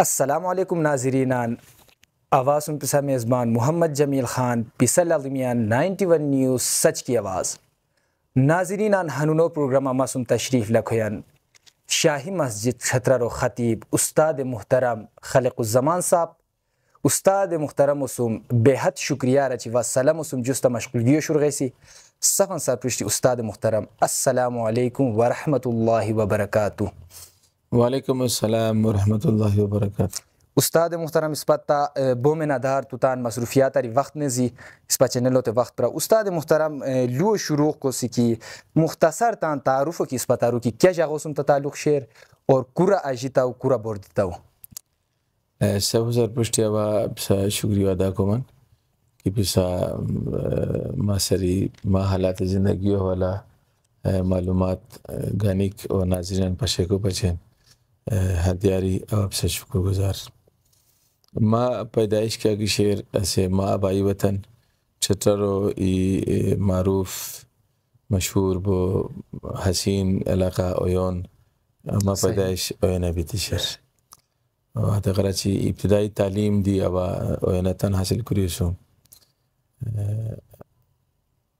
السلام علیکم ناظرینان آواز ان پسا میزبان محمد جمیل خان پسل المیان نائنٹی ون نیوز سچ کی آواز ناظرینان ہنونو پروگرام مسم تشریف لکھوین شاہی مسجد چھترر و خطیب استاد محترم خلق الزمان صاحب استاد محترم اسم بے حد شکریہ رچی وسلم اسم جست مشغولیو شرغیسی سفن سرپرشتی استاد محترم السلام علیکم ورحمۃ اللہ وبرکاتہ وعلیکم السلام ورحمۃ اللہ وبرکاتہ استاد محترم اس پات توتان مصروفیات توان وقت نے زی اسپا تے وقت پر استاد محترم لو شروع کو سیکھی مختصر تان تعارف کی اس پتا کی کیا جاسم سم تعلق شعر اور کورا اجیتا کرا آجتاؤ بور دیتا شکریہ ادا کو من ما سری ما حالات زندگی والا معلومات گانک اور ناظرین پشے کو بچے هدیاری او بسیار گزار ما پیدایش که اگه شعر اسی ما بایی وطن چطور و ای معروف مشهور بو حسین علاقه اویان ما پیدایش اویان بیتی شعر و دقیقا چی ابتدای تعلیم دی او تن حاصل کریسو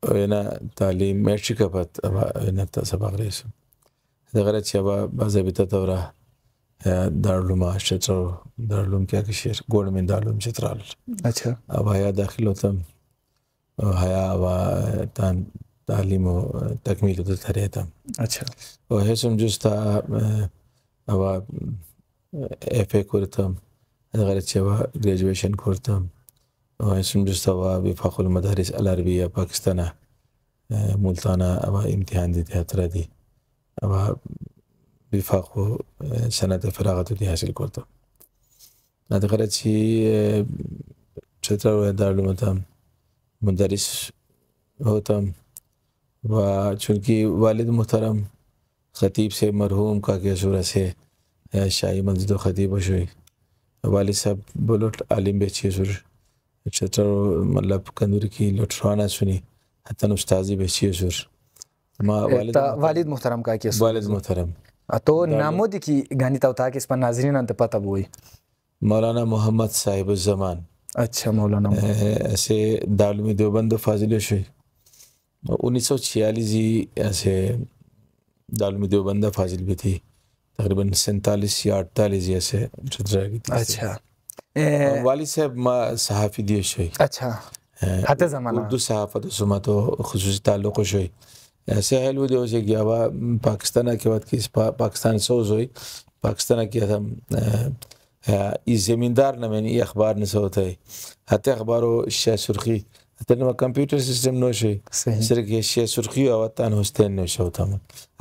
اوینا تعلیم مرچی کپت او تا سباق ریسو دقیقا چی او بازه بیتا دوره دارالعلوم شتر دارالعلوم کیا کہ شیر گورنمنٹ دارالعلوم شترال اچھا اب حیا داخل ہوتم حیا و تان تعلیم و تکمیل ہوتا تھا رہتا اچھا و حسم جستا اب ایف اے کرتم غیر چوا گریجویشن کرتم و حسم جستا و وفاق المدارس العربیہ پاکستانہ ملتانہ اب امتحان دیتے حترہ دی اب বিভাগ ও সেনাতে ফেরাগতুটি হাসিল করত নাতিকারাছি فترة دارلوم تام مدرس ہوتم و چونکہ والد محترم خطیب سے مرحوم کا کے صورت سے شاہی مسجد و خطیب شوئی والد صاحب بلوٹ عالم بیچی سر چتر مطلب کندور کی لٹرانا سنی حتن استاذی بیچی سر والد محترم کا والد محترم تو نامو دی کی گانی تاو تھا کہ اس پر ناظرین انتے پتہ بوئی مولانا محمد صاحب الزمان اچھا مولانا محمد ایسے دالمی دیوبند فاضل شوی انیس سو چھیالی زی ایسے دالمی دیوبند فاضل بھی تھی تقریباً سنتالیس یا اٹھالی زی ایسے چھتر رہ گئی تھی اچھا والی صاحب ما صحافی دیو شوی اچھا حتی زمانہ اردو صحافت و ما تو خصوصی تعلق شوی ساحل و دی اوس کې یا پاکستان کې وخت کې پاکستان سوزوي پاکستان کې هم ای زمیندار نه من ای اخبار نه سوته حتی اخبارو شې سرخی حتی نو کمپیوټر سیستم نو شي سره کې شې سرخی او وطن هستن نو شو تم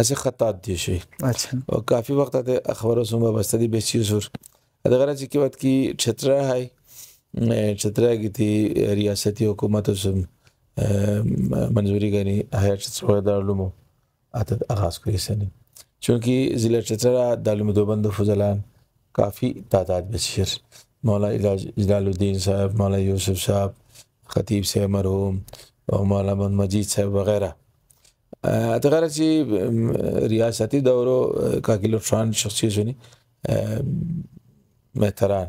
اسه خطات دي شي اچھا او کافی وخت ته اخبارو سم وابسته دي به سیسور دا غره چې کې وخت کې چتره هاي چتره کې ریاستی حکومت سم منظوری گنی کرنی دارالعلوم اطد آغاز کری سنی چونکہ ضلع چترا دارالعلوم فضلان کافی تعداد بشیر مولا جلال الدین صاحب مولا یوسف صاحب خطیب سے مرحوم اور محمد مجید صاحب وغیرہ اطخر چی ریاستی دورو کا لطفان شخصی سنی مہتھران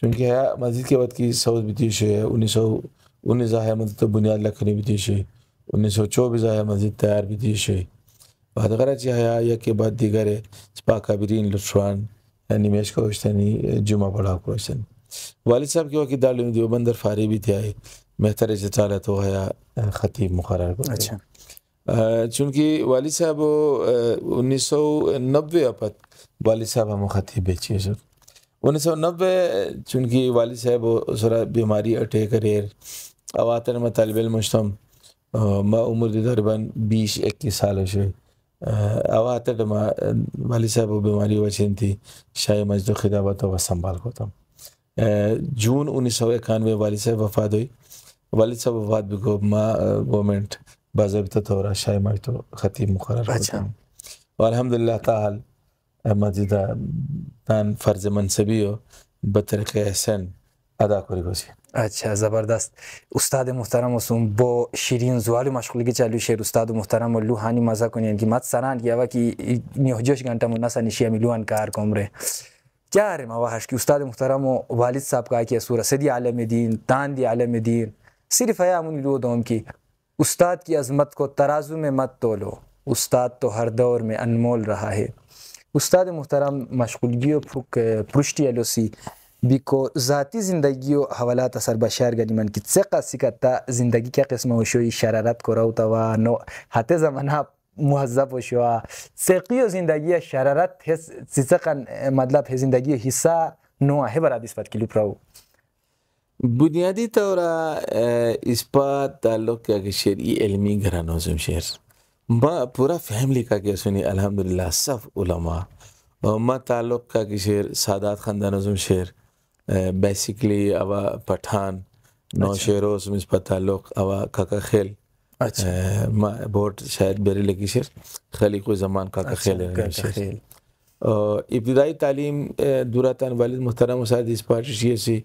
چونکہ مسجد کے وقت کی سعود بدیش ہے انیس سو انیس زائع مسجد تو بنیاد لکھنی بھی تھی انیس سو چوبیس مسجد تیار بھی غرہ چی ہایا یا کے بات دی یعنی میش کا ہوشتنی جمعہ بڑا ہوشتن والد صاحب کے بندر فاری بھی تھے بہتر محتر جتالہ تو آیا خطیب کو اچھا چونکہ والد صاحب انیس سو نوے اپت والد صاحب ہم خطیب ہے انیس سو نوے چونکہ والد صاحب ذرا بیماری اٹیک ریر اواخر ما طالب علم شتم ما عمر دي تقریبا 20 21 سال شو اواخر ما والي صاحب بیماری وچنتی شای مجدو خدمات او سنبال کوتم جون 1991 والي صاحب وفات ہوئی والد صاحب وفات بگو ما گورنمنت باضابطہ طور شای مجدو خطیب مقرر کوتم و الحمدلله تعالی اما دیدن فرض منصبی رو به طریق احسن ادا کری باشید اچھا زبردست استاد محترم و سمبو شرین زوال مشغلگی چالو شیر استاد محترم لو لوحانی مذاق نے ان کی مت سران کیا ہوا ما وحش کی استاد محترم و والد صاحب کا کہ سورہ سدی عالم دین تان دی عالم دین صرف ہے امن لو دوم کی استاد کی عظمت کو ترازو میں مت تولو استاد تو ہر دور میں انمول رہا ہے استاد محترم مشغلگیوں پھک پرشتی الوسی بیکو ذاتی زندگی و حوالات سربشار گنیمن که چه قصی تا زندگی که قسم و شوی شرارت کراو تا و نو حتی زمان محذب و شوا سقی و زندگی شرارت حس سیسقن مطلب زندگی حصہ نو ہے برا نسبت کلو پراو بنیادی طور اسپات تعلق کا شرعی علمی گرانو زم شیر ما پورا فیملی کا کیا سنی الحمدللہ صف علماء ما تعلق کا شعر سادات خاندان زم شعر بیسیکلی uh, اوا پٹھان نو اچھا۔ شہر وسلم تعلق اوا کاکا خیل اچھا uh, بہت شاید بیرے لگی شیر خالی کوئی اچھا، کاکا خیل uh, ابتدائی تعلیم دوراتان والد محترم و ساتھ اس پارٹیشی سی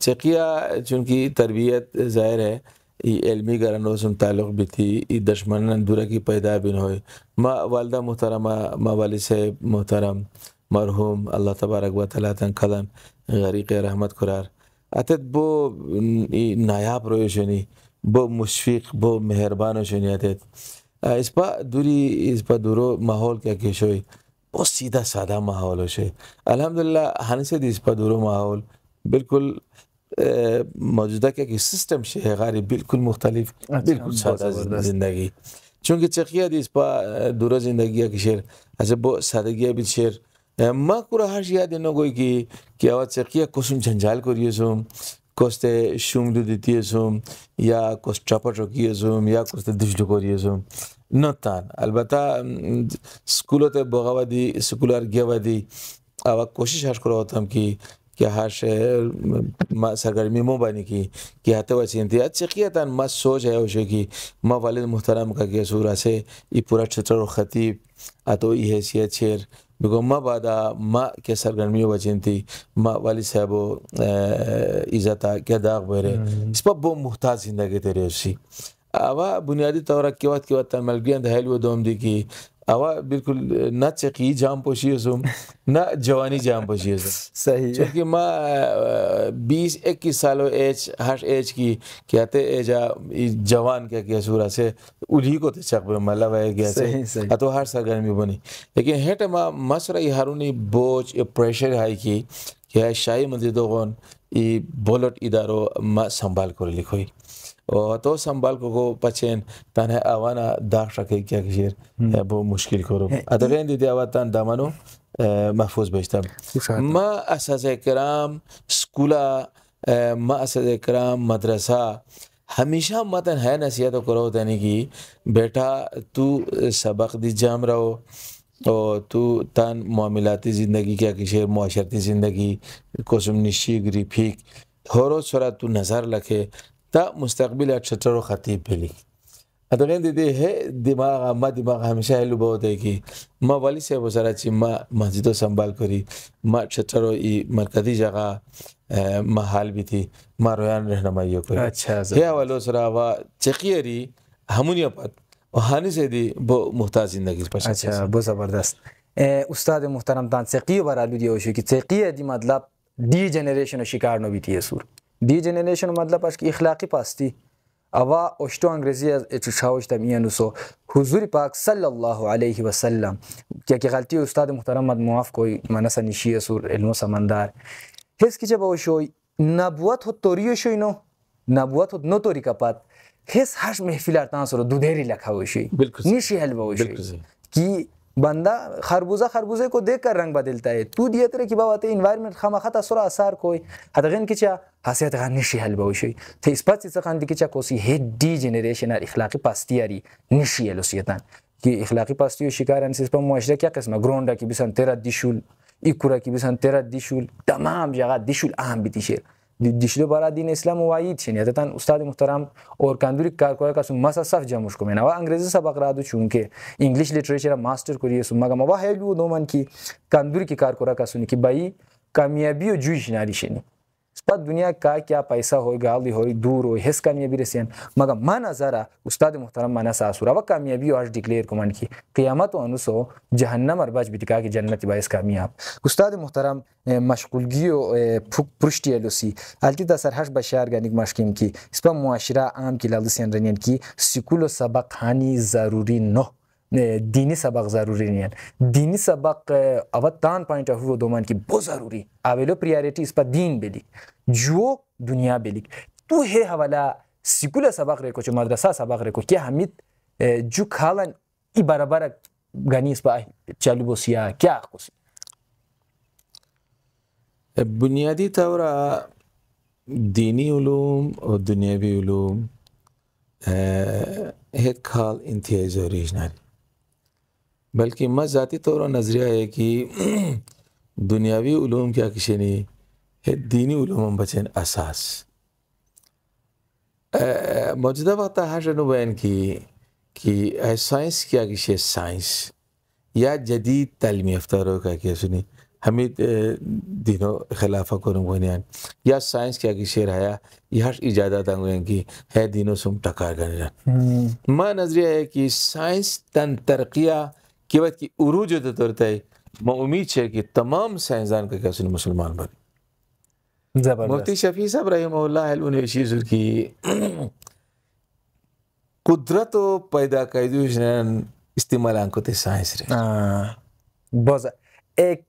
چکیا چونکہ تربیت ظاہر ہے یہ علمی گرانو سن تعلق بھی تھی ای دشمن دورہ کی پیدا بن ہوئے ما والدہ محترمہ ما والد صاحب محترم مرحوم Allah Tebarek ve Teala'dan kalem gariqe rahmet kurar. Atet bu nayab بو bu بو bu mehriban royuşuni atet. اسپا دوری اسپا دورو ماحول کیا کش بو سیدھا سادہ ماحول ہو شوئی الحمد ہن سے دی اسپا دورو ماحول بالکل موجودہ کیا کہ سسٹم شے ہے غاری بالکل مختلف بالکل سادہ زندگی چونکہ چقیہ دی اسپا دورو زندگی ہے شیر اسے بو سادگی ماں پور حر یاد ہے نوئی جنجال کریه کریے کسته شوم شم دیتیه دیتیسم یا کس چپٹ رکیے سوں یا کستے دش ڈھو کریے سم نہ البتہ اسکول بگاوا دی اسکولر گے والی آ کوشش حرش کی کہ ہر شہر سرگرمی مو بانی کی چیک کیا سوچ ہے کی ما والد محترم کا گیا سورا سے یہ پورا و خطیب حیثیت میگم ما بعد ما که سرگرمی و چنتی ما والی صاحب ایزتا که داغ بره اس پر بو محتاج زندگی تیری سی اوا بنیادی طور کې وخت کې وته ملګری د هلو دوم دي کې اوا بالکل نہ چقی جام پوشی اسم نہ جوانی جام پوشی اسم صحیح چونکہ ما بیس اکیس سالو ایج ہر ایج کی کہتے ایجا جوان کیا کیا سورا سے اُلھی کو تشق بے ملا وے گیا سے اتو ہر سرگرمی بنی لیکن ہیٹ ما مسرئی ہارونی بوچ پریشر ہائی کی سنبھال تو کو کو پچین اوانا رکھے کیا کشیر مشکل کرو ادرین محفوظ ما بھجتا کرام کرام مدرسہ ہمیشہ متن ہے نصیحت کرو تنی کی بیٹا تو سبق دی جام رہو اور تو تان معاملاتی زندگی کیا کشیر معاشرتی زندگی کوسم نشی گری پھیک ہورو سورا تو نظر لکھے تا مستقبل اچھا و خطیب پہلی ادغین دیدی ہے دماغ ما دماغ ہمیشہ ہلو بہت ہے کہ ما والی سے و سرا چی ما ماضی و سنبھال کری ای مرکتی جگہ ما حال بھی تھی ما رویان رہنمائیو کری اچھا سرا وا چکی اری ہمونی اپت هنوز با محتاج زندگی پس اچھا بو زبردست استاد محترم دان سقی برا لودیو شو کی سقی دی مطلب دی جنریشن شکار نو بیتی سور دی جنریشن مطلب اش کی اخلاقی پاستی اوا اوشتو انگریزی اچ شاوش تم یانو سو حضور پاک صلی الله علیه وسلم کیا کی غلطی استاد محترم مد معاف کوئی منس نشی سور علم سمندر هیڅ کیچه به شوی نبوت هو توریو شوی نو نبوت هو نو توری کپات هیڅ هش محفلاتان سره دودهری لکھا شي نشي حل وو شي کی बंदा खरबूजा खरबूजे को देख कर रंग बदलता है तू दिए तेरे की बाबत इन्वायरमेंट खामा खता सुरा असर कोई हदगन की चा हसियत गान निशी हल बवशी थे इस पत सखान दी की चा कोसी हे डी जनरेशन और اخلاقی पास्तियारी निशी एलोसियतन कि اخلاقی पास्तियो शिकार अनसिस पर मुआशरे क्या किस्म ग्रोंडा की बिसन तेरा दिशुल इकुरा की बिसन तेरा दिशुल तमाम जगह दिशुल अहम बितिशेर دیشلو برای دین اسلام وایید شنیتتان استاد محترم और कांदुरी कारकोया का सुम्मा सा सफ जमुश को मैंने वह अंग्रेजी सबक रहा दो चूंकि इंग्लिश लिटरेचर मास्टर करिए सुम्मा का मवा है लू दो मन की कांदुरी की कारकोरा का सुन की बाई कामयाबी और जूझ नारी शनी استاد دنیا کا کیا پیسہ ہوئے گالی ہوئی دور ہوئے حس کامیابی رسین مگر مان نہ استاد محترم مانا ساسورا و کامیابی اور ڈکلیئر کمانڈ کی قیامت و انسو جہنم اور بچ بتکا کی جنت باعث کامیاب استاد محترم و پرشتی مشغلگی وقشٹی الکتہ سرحش بشار گانک مشکیم کی اس پر معاشرہ عام کی لالسین رنین کی سکول و سبق ہانی ضروری نو دینی سبق ضروری نہیں دینی سبق اوا تان پوائنٹ آف ویو دومان کی بہت ضروری آویلو پریارٹی اس پر دین بے لکھ جو دنیا بے لکھ تو ہے حوالہ سکول سبق رے کو مدرسہ سبق رے کو کیا حمید جو کھالن ای برابر گانی اس پر چلو بس یا کیا خوش بنیادی طورا دینی علوم اور دنیاوی علوم ہے کھال انتہائی ضروری نہیں بلکہ میں ذاتی طور پر نظریہ ہے کہ دنیاوی علوم کیا نہیں ہے دینی علوم بچیں اساس موجودہ وقت حرش بین کی کہ سائنس کیا کسی سائنس یا جدید تعلیمی افتاروں کا کیا سنی ہمیں دنوں خلاف یا سائنس کیا کشر آیا یہ ہر ایجادت کی ہے دینوں سم ٹکا کر ماں نظریہ ہے کہ سائنس تن ترقیہ કહેવાય કે ઉરુજ થતો થાય માં ઉમીદ છે કે તમામ સાયન્સદાન કે કહેશે મુસલમાન બને મુફ્તી શફી સાહેબ રહીમલ્લાહ એલને શીઝ કી કુદરત પેદા કરી દીધું છે ઇસ્તેમાલ આંકો તે સાયન્સ રે બસ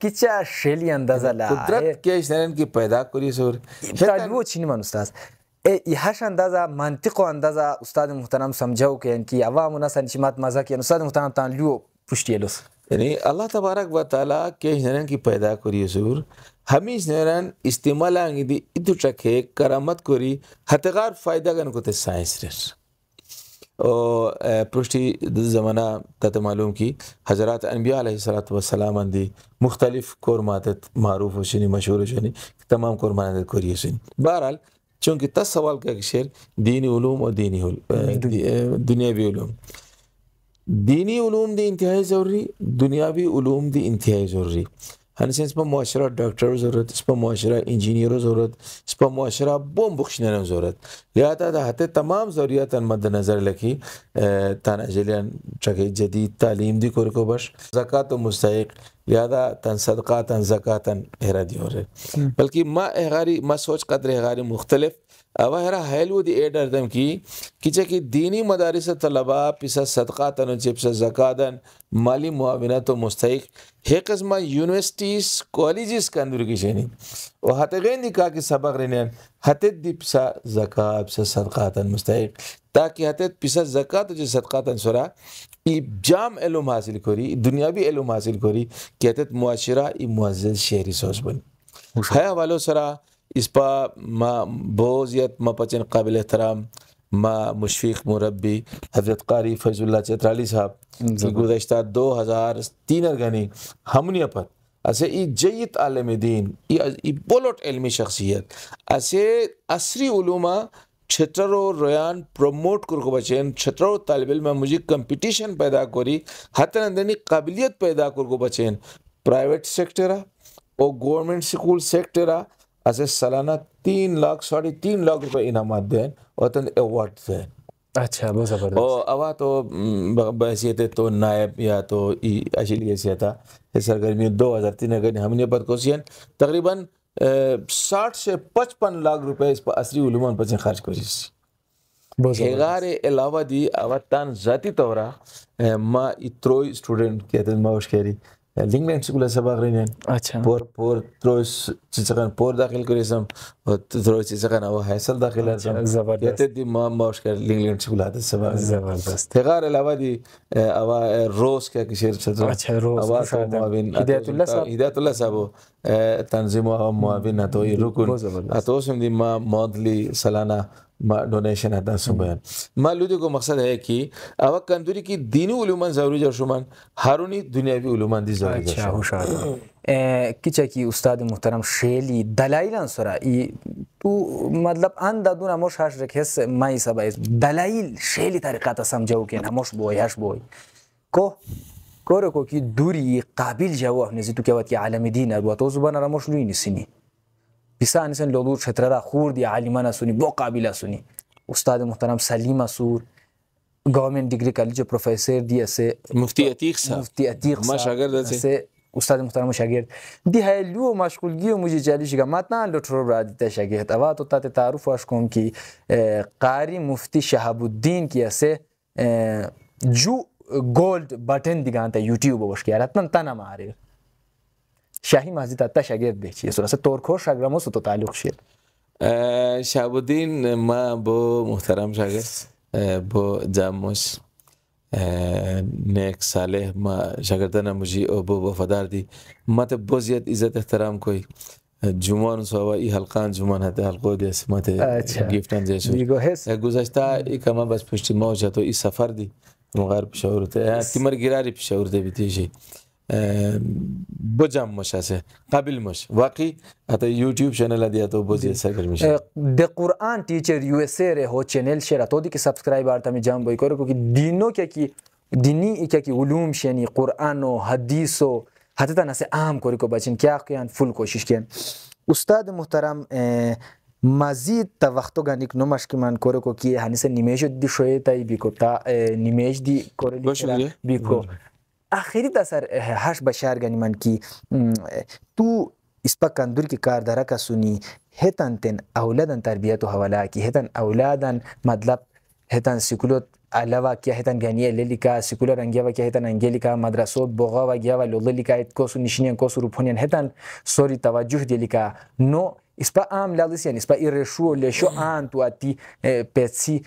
kicha sheli andaza e la kudrat e- kesh naren ki paida e kuri sur tajbu chini man ustaz e yahash andaza mantiq andaza ustad muhtaram samjhau ke ki awam unas anchimat mazak ya ustad muhtaram tan liu kuşlayalız. Yani Allah Tebarek ve Teala keşneren ki payda kuruyor. Hamişneren istimal angidi idu çake karamat kuri hategar fayda gan kote science rer. او پرشتي د زمانہ ته معلوم کی حضرات انبیاء علیه الصلاۃ والسلام اندي مختلف کورمات معروف شنی مشهور شنی تمام کورمات کوری شنی بہرحال چونکہ تاسو سوال کا شعر دینی علوم او دینی دنیوي علوم دینی علوم دی انتهایی ضروری دنیاوی علوم دی انتهایی ضروری هنسین سپا معاشره دکتر ضرورت سپا معاشره انجینیر ضرورت سپا معاشره بوم بخشنرن ضرورت لہذا دا حتی تمام ضروریات مد نظر لکی تان اجلیان چکه جدید تعلیم دی کور کو بش زکات و مستحق لہذا تن صدقات تن زکات تن احرا دی ہو رہے بلکہ ما احغاری ما سوچ قدر احغاری مختلف ಅವರ ಹೈಲ್ವುದಿ ಏಡ್ ಅರ್ದಮ್ ಕಿ ಕಿಚಕಿ ದೀನಿ ಮದಾರಿಸ ತಲಬಾ ಪಿಸ ಸದಕಾತನು ಚಿಪ್ಸ ಜಕಾದನ್ ಮಾಲಿ ಮುಆವಿನತು ಮುಸ್ತೈಕ್ ಹೇಕಸ್ಮ ಯೂನಿವರ್ಸಿಟೀಸ್ ಕಾಲೇಜಸ್ ಕಂದುರು ಕಿಶೇನಿ ವ ಹತಗೇನ್ ದಿ ಕಾಕಿ ಸಬಕ್ ರಿನೇನ್ ಹತೆದ್ ದಿ ಪಿಸ ಜಕಾ ಪಿಸ ಸದಕಾತನ್ ಮುಸ್ತೈಕ್ ताकि हतत पिसा ज़क़़त जो सदक़ातन सुरा ई जाम इलम हासिल करी दुनियावी इलम हासिल करी कि हतत मुआशरा ई मुआज़ शहरी सोच बनी है वालो सरा اس پا بوزیت بوزیت پچن قابل احترام ما مشفیق مربی حضرت قاری فیض اللہ چترالی صاحب جی. گزشتہ دو ہزار تین ارگانی ہم پر اسے ای جیت عالم دین ای بولوٹ علمی شخصیت اسے عصری علومہ چھترو رویان ریان کرکو بچین چھترو طالب علم مجھے کمپٹیشن پیدا کری حتر اندنی قابلیت پیدا کرکو بچین پرائیویٹ سیکٹرہ اور گورنمنٹ سکول سیکٹرہ اس سالانہ تین لاکھ ساڑھے تین لاکھ روپے انعامات دیں اور تن ایوارڈ دیں اچھا بہت زبردست اور اوا تو بحثیت تو نائب یا تو اشیلی حیثیت ہے سرگرمی دو ہزار تین اگر ہم نے پر کوسی ہیں تقریباً ساٹھ سے پچپن لاکھ روپے اس پر اصری علماء پر سے خرچ کوشی سی ہیگار علاوہ دی اوا ذاتی طورہ ما اتروی سٹوڈنٹ کہتے ہیں ما اوش کہہ رہی Linglang sekolah Acha. Por por terus cicakan por dakil kerjasam. تروسی څنګه نو حاصل داخله زبردست یته دی ما ماش کر لینګلینډ شکلاته سبا زبردست غیر علاوه دی اوا روز کا کی شعر چتو اچھا روز اوا معاون ہدایت الله صاحب ہدایت الله صاحب تنظیم او معاون اتو رکن اتو سم دی ما مودلی سالانہ ما ڈونیشن ادا صبح ما لودی کو مقصد ہے کہ اوا کندوری کی دینی علوم ضروری جو شمن هارونی دنیاوی علوم دی ضروری اچھا ہوشار کیچکی استاد محترم شیلی دلایل سره ای تو مطلب اندادون اموش هاش رکس مای سبا دلایل شیلی طریقات سمجو که نموش بوی هاش بوی کو کورو کو کی دوری قابل جواب نزی تو که وقتی عالم دین اربو تو زبان رموش لوی نسینی بیسا انسان لودور چتر را خور دی عالمان سونی بو قابل سونی استاد محترم سلیم اسور گورنمنٹ ڈگری کالج پروفیسر دی اسے مفتی عتیق صاحب مفتی عتیق صاحب ما شاگرد اسے استاد محترم شاگرد دی هیلو و مشغولگی و مجھے جلی شگا متنا لٹھرو را دیتا شاگرد اوا تو تا تعارف واش کوم کی قاری مفتی شهاب الدین کی اسه جو گولد بٹن تا یوٹیوب واش کی حتما تنا ماری شاهی مازی تا شاگرد بچی سراسه تورکو شاگرامو سو تو تعلق شید؟ شهاب الدین ما بو محترم شاگرد بو جاموش نیک صالح ما شاگردان مجی او بو وفادار دی ما ته بو عزت احترام کوی جمعان سوا ای حلقان جمعان حتی حلقو دی سمت گیفتان زیاد شد گذشته ای کما بس پشتی ما تو ای سفر دی مغار پشاور ته تیمر گراری پشاور دی بجمش مشاسه قبل مش واقعی حتی یوتیوب چنل دیا تو ایسا سکر میشه ده قرآن تیچر یو ای اے ہو چینل شیرا تو دی که سبسکرائب آرتا می جام بای کرو کیونکہ کی دینی کیا کی علوم شینی قرآن و حدیث و حتی تا نسے عام کوری کو بچن کیا کیان فل کوشش کیان استاد محترم مزید تا وقتو گانیک نمش که من کرو کو کیه هنیسه نیمیش دی شوی تایی بیکو تا نیمیش دی کرو آخري د سر هش بشار غنیمن کی تو اسپک اندور کی کار درکه سنی هتن تن اولادن تربیت حوالا کی هتن اولادن مطلب هتن سیکولوت علاوه کی هتن گنیه لیلیکا سیکولر انگیا و کی هتن انگلیکا مدرسو بوغا و گیا و لولیکا ات کوسو نشینین کوسو روپونین هتن سوری توجه دیلیکا نو ispa amle alisian ispa irreshu lesho antu ati petsi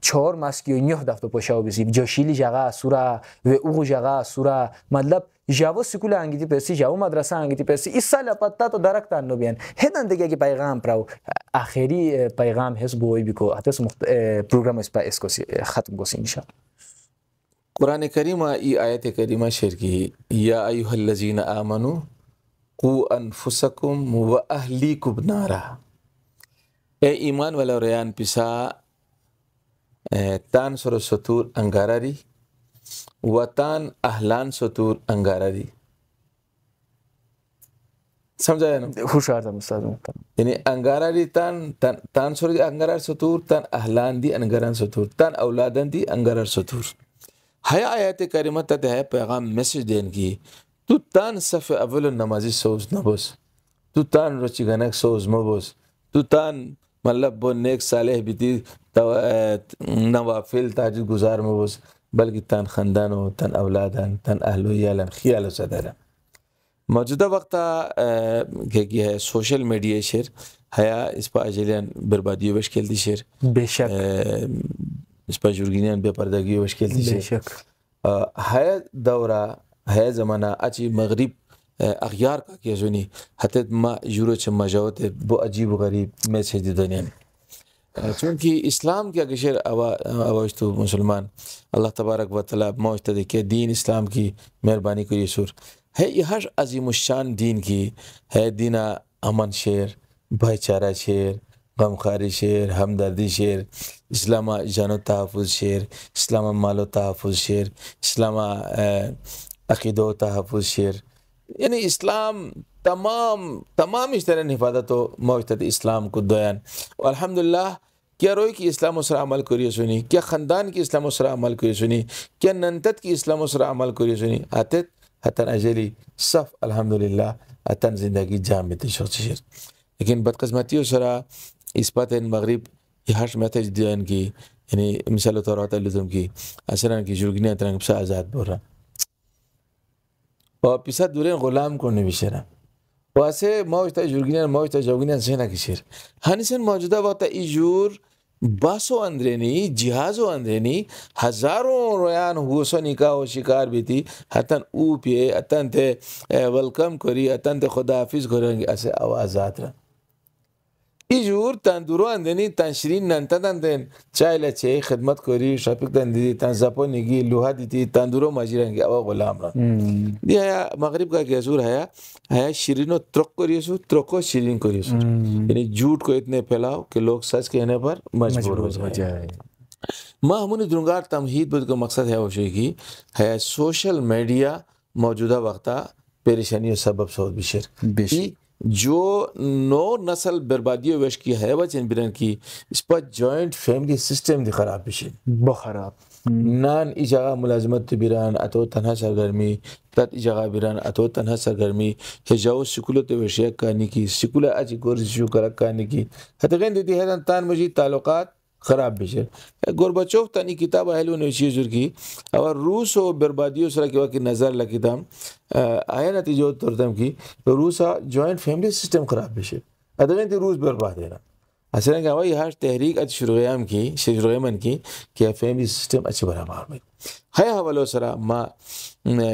چهار مسکی و نه دفته پاشا بزیب جاشیلی جغا سورا و اوغ جغا سورا مطلب جاو سکول انگیتی پرسی جاو مدرسه انگیتی پرسی این سال پتا تو درک تن نو بیان هدن دیگه که پیغام پراو آخری پیغام هست بوی بیکو حتی مخت... پروگرام اسپا اسکوسی ختم گوسی انشاء قرآن کریم ای آیت کریمه شرکی یا ایها الذین آمنو ku anfusakum wa ahlikum nara e iman wala rayan pisa e tan soro sotur angarari wa tan ahlan sotur angarari samjhaya na hushar tam sar yani angarari tan tan tan soro angarar sotur tan ahlan di angaran sotur tan auladan di angarar sotur haya ayat karimata de hai paigham message den ki تو تان صف اول نمازی سوز نبوس تو تان رچی گنک سوز مبوس تو تان مطلب بو نیک صالح بیتی نوافل تاجد گزار مبوس بلکہ تان خندان و تان اولادان تان اہل و یالان خیال سدارا موجودہ وقتا کہ کی ہے سوشل میڈیا شیر ہیا اس پا اجلیان بربادی وش کھیل دی شیر بے شک اس پا جرگینیان بے پردگی وش کھیل دی شیر بے شک ہیا دورہ ہے زمانہ اچھی مغرب اخیار کا کیا حتیت ما یورو چھ ہے بو عجیب و غریب میں دی دنیا چونکہ اسلام کے اکثیر تو مسلمان اللہ تبارک و دے کہ دین اسلام کی مہربانی یہ سور ہے یہ ہر عظیم الشان دین کی ہے دین امن شعر بھائی چارہ شعر غمخاری شعر ہمدردی شعر اسلامہ جان و تحفظ شعر اسلامہ مال و تحفظ شعر اسلامہ عقیدہ و تحفظ شیر یعنی اسلام تمام تمام اس طرح حفاظت و موجتد اسلام کو دویان و الحمدللہ کیا روئی کی اسلام اسرا عمل کری سنی کیا خاندان کی اسلام اسرا عمل کری سنی کیا ننتت کی اسلام اسرا عمل کری سنی آتت حتن اجلی صف الحمدللہ حتن زندگی جامعت شخص شیر لیکن بدقسمتی اسرا اس بات مغرب یہ ہر میتھج دیان کی یعنی مثال و طورات اللزم کی اثران کی جرگنی اترانگ بسا آزاد رہا و پیسه دورین غلام کن نمیشنم واسه ما تا جورگینن ما تا جوگینن سینا کشیر هنیسن موجوده وقت ای جور و اندرینی و اندرینی هزارون رویان و نکاح و شکار بیتی حتن او پیه حتن تے ویلکم کری حتن تے خداحافظ کرنگی اسے آوازات رن ای جور درو اندنی تن شرین ننتد اندن چای لچه خدمت کری شاپک دن دیدی تن زپو نگی لوها دیدی درو مجی رنگی اوا غلام را دی هیا مغرب کا که زور هیا هیا شرینو ترک کری سو ترکو شرین کری سو یعنی جوٹ کو اتنے پھیلاو که لوگ سچ کہنے پر مجبور ہو جائے ما همونی درنگار تمہید بود که مقصد ہے وشوی کی هیا سوشل میڈیا موجودہ وقتا پریشانی و سبب سود بشیر بشیر جو نو نسل بربادی ویش کی چین برن کی اس پر جوائنٹ فیملی سسٹم دی خراب پہ بخراب نان جگہ ملازمت تران اتو تنہا سرگرمی تت جگہ بران اتو تنہا سرگرمی کی حجا و سکول کی حتی غین دیتی حیران تان مجید تعلقات خراب بشه گورباچوف تانی کتاب اهلو نوشی زرگی اور روس و بربادیو سره کې وکه نظر لګیدم آیا نتیجه ترتم کی روسا جوائنٹ فیملی سسٹم خراب بشه ادوین دی روس برباد ہے اصل میں ہوائی ہر تحریک اچ شروعیام کی شروعیمن کی کہ فیملی سسٹم اچ برابر ہوئی ہے حوالو سره ما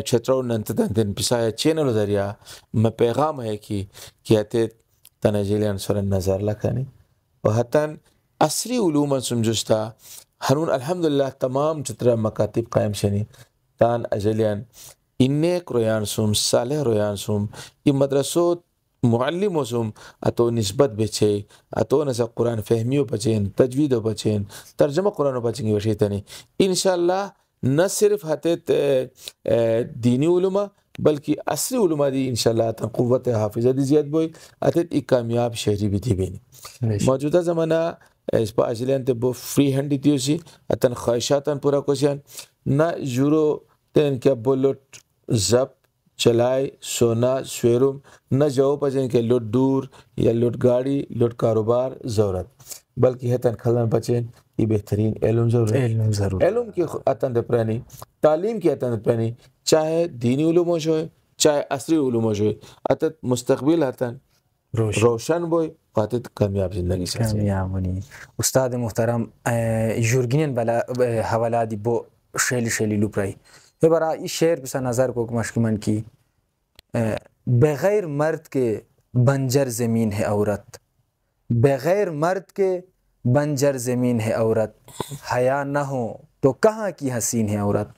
چھترو ننت دندن پسایا چینل ذریعہ ما پیغام ہے کی کہتے تنجیلن سره نظر لکنی وهتن عصری علوم سمجھتا ہنون الحمدللہ تمام چترا مکاتب قائم شنی تان اجلیان انیک رویان سم صالح رویان سم یہ مدرسو و معلم وسوم اتو نسبت بچے اتو نسا قرآن فہمیو بچین تجوید و بچین ترجمہ قرآن و بچیں گے ان شاء اللہ نہ صرف حتحت دینی علوما بلکہ عصری علوماتی دی انشاءاللہ تن قوت حافظہ دی زیاد بوئی حتط ایک کامیاب شہری بھی دی بینی موجودہ زمانہ اسپا آسلین تے بو فری ہنڈی تیو سی اتن خواہشاتن پورا کوسیان نہ یورو تین کیا بولوٹ زب چلائے سونا سویروم نہ جو پچین کہ لوٹ دور یا لوٹ گاڑی لوٹ کاروبار ضرورت بلکہ ہے تن کھلن پچین یہ بہترین علم ضرورت علم ضرورت علم کی اتن دے پرانی تعلیم کی اتن دے پرانی چاہے دینی علوم ہو چاہے عصری علوم ہو اتت مستقبل اتن روشن کامیاب کامیاب زندگی استاد محترم بلا دی بو شیلی شیلی یہ برا شعر نظر کو کی بغیر مرد کے بنجر زمین ہے عورت بغیر مرد کے بنجر زمین ہے عورت حیا نہ ہو تو کہاں کی حسین ہے عورت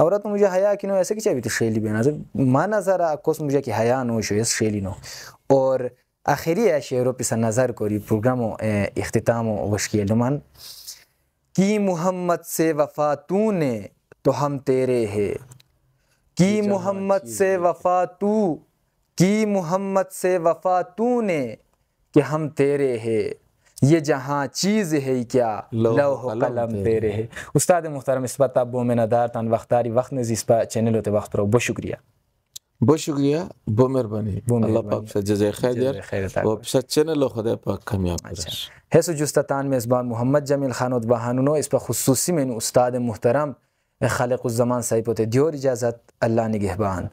عورت مجھے حیا کی نو ایسے کی چاہیے تو شیلی بینا مانا ذرا مجھے کہ حیا نو شو یس شیلی نو اور آخری اشی ایروپیس نظر کری پروگرامو اختتام و وشکی علمان کی محمد سے وفا تو نے تو ہم تیرے ہے کی محمد سے وفا تو کی محمد سے وفا تو نے کہ ہم تیرے ہے یہ جہاں چیز ہے کیا لوح قلم تیرے ہے استاد محترم اس بات آپ میں ادار تان وقتاری وقت نزیس پا چینل ہوتے وقت پر بہت شکریہ بہت شکریہ بہت مہربانی اللہ پاک سے جزائے خیر وہ سچے نے لو خدا پاک کامیاب اچھا۔ ہے سو جستان میزبان محمد جمیل خان ات بہانوں اس پر خصوصی میں استاد محترم خالق الزمان صاحب ہوتے دیور اجازت اللہ نگہبان